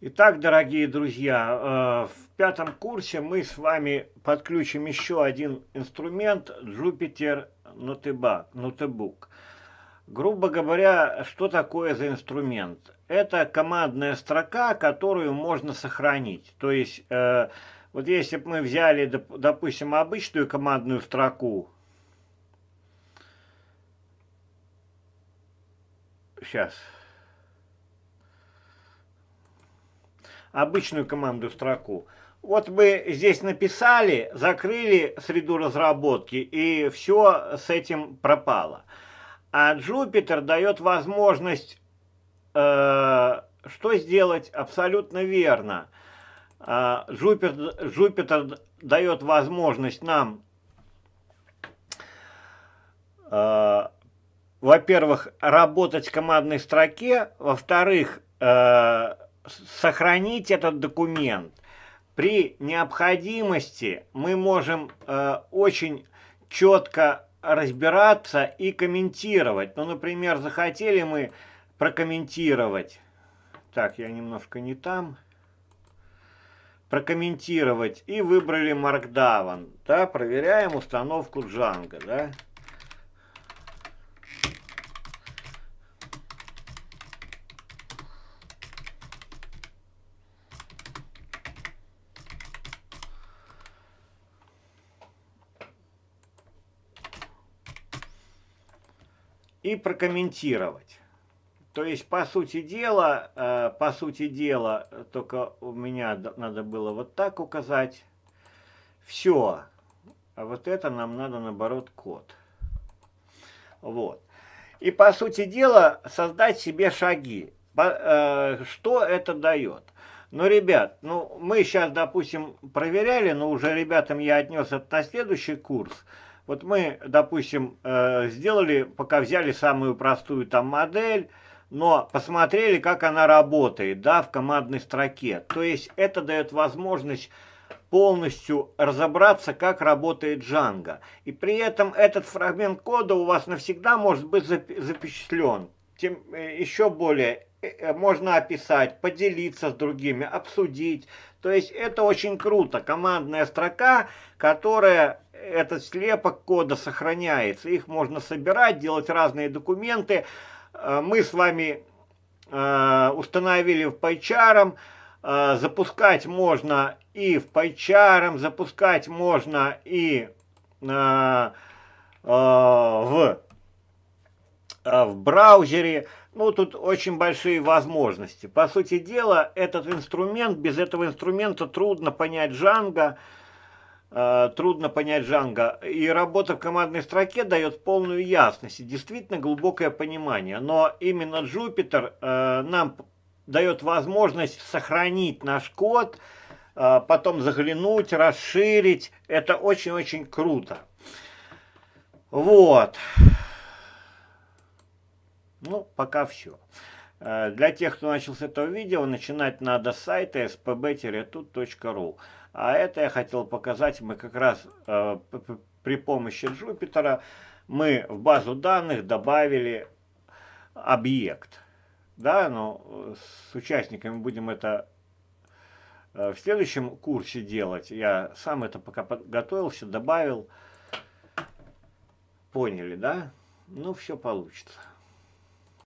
Итак, дорогие друзья, э, в пятом курсе мы с вами подключим еще один инструмент Jupyter Notebook. Грубо говоря, что такое за инструмент? Это командная строка, которую можно сохранить. То есть, э, вот если бы мы взяли, допустим, обычную командную строку, сейчас, обычную командную строку. Вот вы здесь написали, закрыли среду разработки, и все с этим пропало. А Jupyter дает возможность, э, что сделать абсолютно верно. Э, Jupyter, Jupyter дает возможность нам, э, во-первых, работать в командной строке, во-вторых, э, сохранить этот документ. При необходимости мы можем э, очень четко разбираться и комментировать. Ну, например, захотели мы прокомментировать. Так, я немножко не там. Прокомментировать. И выбрали Markdown. Да, проверяем установку Django. Да. и прокомментировать. То есть, по сути дела, э, по сути дела, только у меня надо было вот так указать. Все. А вот это нам надо, наоборот, код. Вот. И, по сути дела, создать себе шаги. Э, что это дает? Ну, ребят, ну мы сейчас, допустим, проверяли, но уже ребятам я отнес это на следующий курс. Вот мы, допустим, э, сделали, пока взяли самую простую там модель, но посмотрели, как она работает, да, в командной строке. То есть это дает возможность полностью разобраться, как работает Django. И при этом этот фрагмент кода у вас навсегда может быть запечатлен. Тем, э, еще более, э, можно описать, поделиться с другими, обсудить. То есть это очень круто. Командная строка, которая этот слепок кода сохраняется. Их можно собирать, делать разные документы. Э, мы с вами э, установили в PyCharm. Э, запускать можно и в PyCharm, запускать можно и в, в браузере. Ну, тут очень большие возможности. По сути дела, этот инструмент, без этого инструмента трудно понять Django. Э, трудно понять Жанга. И работа в командной строке дает полную ясность и действительно глубокое понимание. Но именно Джупитер э, нам дает возможность сохранить наш код, э, потом заглянуть, расширить. Это очень-очень круто. Вот. Ну, пока все. Для тех, кто начал с этого видео, начинать надо с сайта spb-tut.ru. А это я хотел показать. Мы как раз э, при помощи Jupyter мы в базу данных добавили объект. Да, но ну, с участниками будем это э, в следующем курсе делать. Я сам это пока подготовился, добавил. Поняли, да? Ну, все получится.